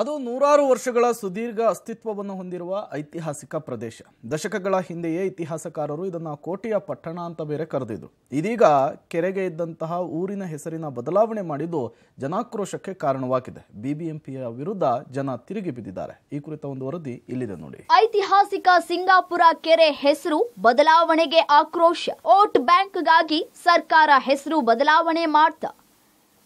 ಅದು ನೂರಾರು ವರ್ಷಗಳ ಸುದೀರ್ಘ ಅಸ್ತಿತ್ವವನ್ನು ಹೊಂದಿರುವ ಐತಿಹಾಸಿಕ ಪ್ರದೇಶ ದಶಕಗಳ ಹಿಂದೆಯೇ ಇತಿಹಾಸಕಾರರು ಇದನ್ನು ಕೋಟೆಯ ಪಟ್ಟಣ ಅಂತ ಬೇರೆ ಕರೆದಿದ್ರು ಇದೀಗ ಕೆರೆಗೆ ಇದ್ದಂತಹ ಊರಿನ ಹೆಸರಿನ ಬದಲಾವಣೆ ಮಾಡಿದ್ದು ಜನಾಕ್ರೋಶಕ್ಕೆ ಕಾರಣವಾಗಿದೆ ಬಿಬಿಎಂಪಿಯ ವಿರುದ್ಧ ಜನ ತಿರುಗಿ ಬಿದ್ದಿದ್ದಾರೆ ಈ ಕುರಿತ ಒಂದು ವರದಿ ಇಲ್ಲಿದೆ ನೋಡಿ ಐತಿಹಾಸಿಕ ಸಿಂಗಾಪುರ ಕೆರೆ ಹೆಸರು ಬದಲಾವಣೆಗೆ ಆಕ್ರೋಶ ಓಟ್ ಬ್ಯಾಂಕ್ಗಾಗಿ ಸರ್ಕಾರ ಹೆಸರು ಬದಲಾವಣೆ ಮಾಡ್ತಾ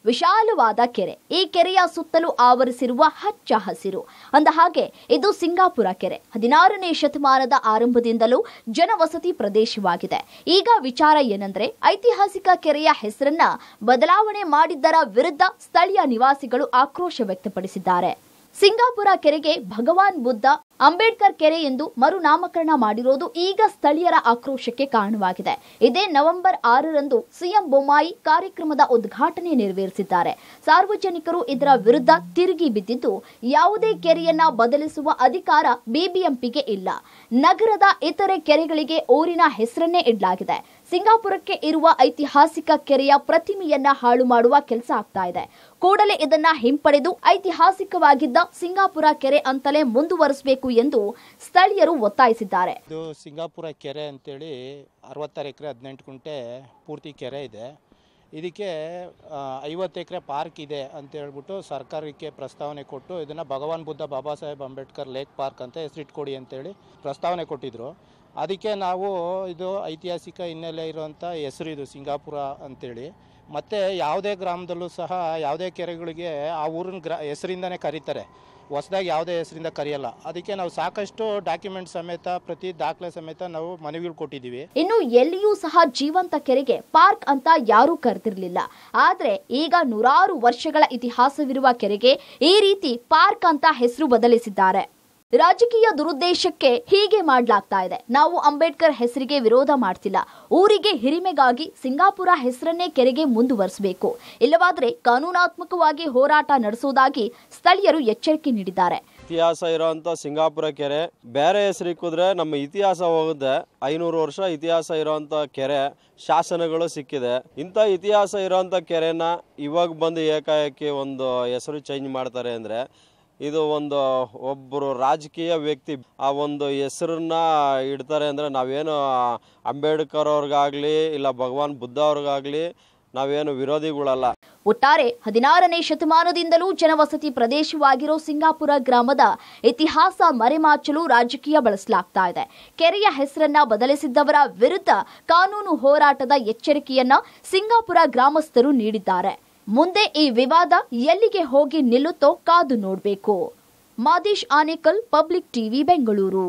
ವಿಶಾಲವಾದ ಕೆರೆ ಈ ಕೆರೆಯ ಸುತ್ತಲೂ ಆವರಿಸಿರುವ ಹಚ್ಚ ಹಸಿರು ಅಂದ ಹಾಗೆ ಇದು ಸಿಂಗಾಪುರ ಕೆರೆ ಹದಿನಾರನೇ ಶತಮಾನದ ಆರಂಭದಿಂದಲೂ ಜನವಸತಿ ಪ್ರದೇಶವಾಗಿದೆ ಈಗ ವಿಚಾರ ಏನಂದ್ರೆ ಐತಿಹಾಸಿಕ ಕೆರೆಯ ಹೆಸರನ್ನ ಬದಲಾವಣೆ ಮಾಡಿದ್ದರ ವಿರುದ್ಧ ಸ್ಥಳೀಯ ನಿವಾಸಿಗಳು ಆಕ್ರೋಶ ವ್ಯಕ್ತಪಡಿಸಿದ್ದಾರೆ ಸಿಂಗಾಪುರ ಕೆರೆಗೆ ಭಗವಾನ್ ಬುದ್ಧ ಅಂಬೇಡ್ಕರ್ ಕೆರೆ ಎಂದು ಮರುನಾಮಕರಣ ಮಾಡಿರೋದು ಈಗ ಸ್ಥಳೀಯರ ಆಕ್ರೋಶಕ್ಕೆ ಕಾರಣವಾಗಿದೆ ಇದೇ ನವೆಂಬರ್ ಆರರಂದು ಸಿಎಂ ಬೊಮ್ಮಾಯಿ ಕಾರ್ಯಕ್ರಮದ ಉದ್ಘಾಟನೆ ನೆರವೇರಿಸಿದ್ದಾರೆ ಸಾರ್ವಜನಿಕರು ಇದರ ವಿರುದ್ಧ ತಿರುಗಿ ಬಿದ್ದಿದ್ದು ಯಾವುದೇ ಕೆರೆಯನ್ನ ಬದಲಿಸುವ ಅಧಿಕಾರ ಬಿಬಿಎಂಪಿಗೆ ಇಲ್ಲ ನಗರದ ಇತರೆ ಕೆರೆಗಳಿಗೆ ಊರಿನ ಹೆಸರನ್ನೇ ಇಡಲಾಗಿದೆ ಸಿಂಗಾಪುರಕ್ಕೆ ಇರುವ ಐತಿಹಾಸಿಕ ಕೆರೆಯ ಪ್ರತಿಮೆಯನ್ನ ಹಾಳು ಮಾಡುವ ಕೆಲಸ ಆಗ್ತಾ ಇದೆ ಕೂಡಲೇ ಇದನ್ನ ಹಿಂಪಡೆದು ಐತಿಹಾಸಿಕವಾಗಿದ್ದ ಸಿಂಗಾಪುರ ಕೆರೆ ಅಂತಲೇ ಮುಂದುವರಿಸಬೇಕು ಎಂದು ಸ್ಥಳೀಯರು ಒತ್ತಾಯಿಸಿದ್ದಾರೆ ಸಿಂಗಾಪುರ ಕೆರೆ ಅಂತೇಳಿ ಅರವತ್ತಾರು ಎಕರೆ ಹದಿನೆಂಟು ಗುಂಟೆ ಪೂರ್ತಿ ಕೆರೆ ಇದೆ ಇದಕ್ಕೆ ಐವತ್ತು ಎಕರೆ ಪಾರ್ಕ್ ಇದೆ ಅಂತ ಹೇಳ್ಬಿಟ್ಟು ಸರ್ಕಾರಕ್ಕೆ ಪ್ರಸ್ತಾವನೆ ಕೊಟ್ಟು ಇದನ್ನು ಭಗವಾನ್ ಬುದ್ಧ ಬಾಬಾ ಸಾಹೇಬ್ ಅಂಬೇಡ್ಕರ್ ಲೇಕ್ ಪಾರ್ಕ್ ಅಂತ ಹೆಸರಿಟ್ಕೊಡಿ ಅಂತೇಳಿ ಪ್ರಸ್ತಾವನೆ ಕೊಟ್ಟಿದ್ರು ಅದಕ್ಕೆ ನಾವು ಇದು ಐತಿಹಾಸಿಕ ಹಿನ್ನೆಲೆ ಇರುವಂಥ ಹೆಸರು ಇದು ಸಿಂಗಾಪುರ ಅಂತೇಳಿ ಮತ್ತು ಯಾವುದೇ ಗ್ರಾಮದಲ್ಲೂ ಸಹ ಯಾವುದೇ ಕೆರೆಗಳಿಗೆ ಆ ಊರಿನ ಗ್ರಾ ಹೆಸರಿಂದನೇ ಕರೀತಾರೆ ಹೊಸದಾಗಿ ಯಾವುದೇ ಹೆಸರಿಂದ ಕರೆಯಲ್ಲ ಅದಕ್ಕೆ ನಾವು ಸಾಕಷ್ಟು ಡಾಕ್ಯುಮೆಂಟ್ ಸಮೇತ ಪ್ರತಿ ದಾಖಲೆ ಸಮೇತ ನಾವು ಮನವಿಗಳು ಕೊಟ್ಟಿದ್ದೀವಿ ಇನ್ನು ಎಲ್ಲಿಯೂ ಸಹ ಜೀವಂತ ಕೆರೆಗೆ ಪಾರ್ಕ್ ಅಂತ ಯಾರೂ ಕರೆದಿರಲಿಲ್ಲ ಆದರೆ ಈಗ ನೂರಾರು ವರ್ಷಗಳ ಇತಿಹಾಸವಿರುವ ಕೆರೆಗೆ ಈ ರೀತಿ ಪಾರ್ಕ್ ಅಂತ ಹೆಸರು ಬದಲಿಸಿದ್ದಾರೆ ರಾಜಕೀಯ ದುರುದ್ದೇಶಕ್ಕೆ ಹೀಗೆ ಮಾಡಲಾಗ್ತಾ ಇದೆ ನಾವು ಅಂಬೇಡ್ಕರ್ ಹೆಸರಿಗೆ ವಿರೋಧ ಮಾಡ್ತಿಲ್ಲ ಊರಿಗೆ ಹಿರಿಮೆಗಾಗಿ ಸಿಂಗಾಪುರ ಹೆಸರನ್ನೇ ಕೆರೆಗೆ ಮುಂದುವರಿಸಬೇಕು ಇಲ್ಲವಾದರೆ ಕಾನೂನಾತ್ಮಕವಾಗಿ ಹೋರಾಟ ನಡೆಸುವುದಾಗಿ ಸ್ಥಳೀಯರು ಎಚ್ಚರಿಕೆ ನೀಡಿದ್ದಾರೆ ಇತಿಹಾಸ ಇರುವಂತ ಸಿಂಗಾಪುರ ಕೆರೆ ಬೇರೆ ಹೆಸರಿಕ್ಕಿದ್ರೆ ನಮ್ಮ ಇತಿಹಾಸ ಹೋಗುತ್ತೆ ಐನೂರು ವರ್ಷ ಇತಿಹಾಸ ಇರುವಂತ ಕೆರೆ ಶಾಸನಗಳು ಸಿಕ್ಕಿದೆ ಇಂತ ಇತಿಹಾಸ ಇರುವಂತ ಕೆರೆನ ಇವಾಗ ಬಂದು ಏಕಾಏಕಿ ಒಂದು ಹೆಸರು ಚೇಂಜ್ ಮಾಡ್ತಾರೆ ಅಂದ್ರೆ ಇದು ಒಂದು ಒಬ್ಬರು ರಾಜಕೀಯ ವ್ಯಕ್ತಿ ಆ ಒಂದು ಹೆಸರನ್ನ ಇಡ್ತಾರೆ ಅಂದರೆ ನಾವೇನು ಅಂಬೇಡ್ಕರ್ ಅವ್ರಿಗಾಗಲಿ ಇಲ್ಲ ಭಗವಾನ್ ಬುದ್ಧ ಅವ್ರಿಗಾಗಲಿ ನಾವೇನು ವಿರೋಧಿಗಳಲ್ಲ ಒಟ್ಟಾರೆ ಹದಿನಾರನೇ ಶತಮಾನದಿಂದಲೂ ಜನವಸತಿ ಪ್ರದೇಶವಾಗಿರೋ ಸಿಂಗಾಪುರ ಗ್ರಾಮದ ಇತಿಹಾಸ ಮರೆಮಾಚಲು ರಾಜಕೀಯ ಬಳಸಲಾಗ್ತಾ ಇದೆ ಕೆರೆಯ ಹೆಸರನ್ನ ಬದಲಿಸಿದ್ದವರ ವಿರುದ್ಧ ಕಾನೂನು ಹೋರಾಟದ ಎಚ್ಚರಿಕೆಯನ್ನ ಸಿಂಗಾಪುರ ಗ್ರಾಮಸ್ಥರು ನೀಡಿದ್ದಾರೆ ಮುಂದೆ ಈ ವಿವಾದ ಎಲ್ಲಿಗೆ ಹೋಗಿ ನಿಲ್ಲುತ್ತೋ ಕಾದು ನೋಡಬೇಕು ಮಾದೀಶ್ ಆನೇಕಲ್ ಪಬ್ಲಿಕ್ ಟಿವಿ ಬೆಂಗಳೂರು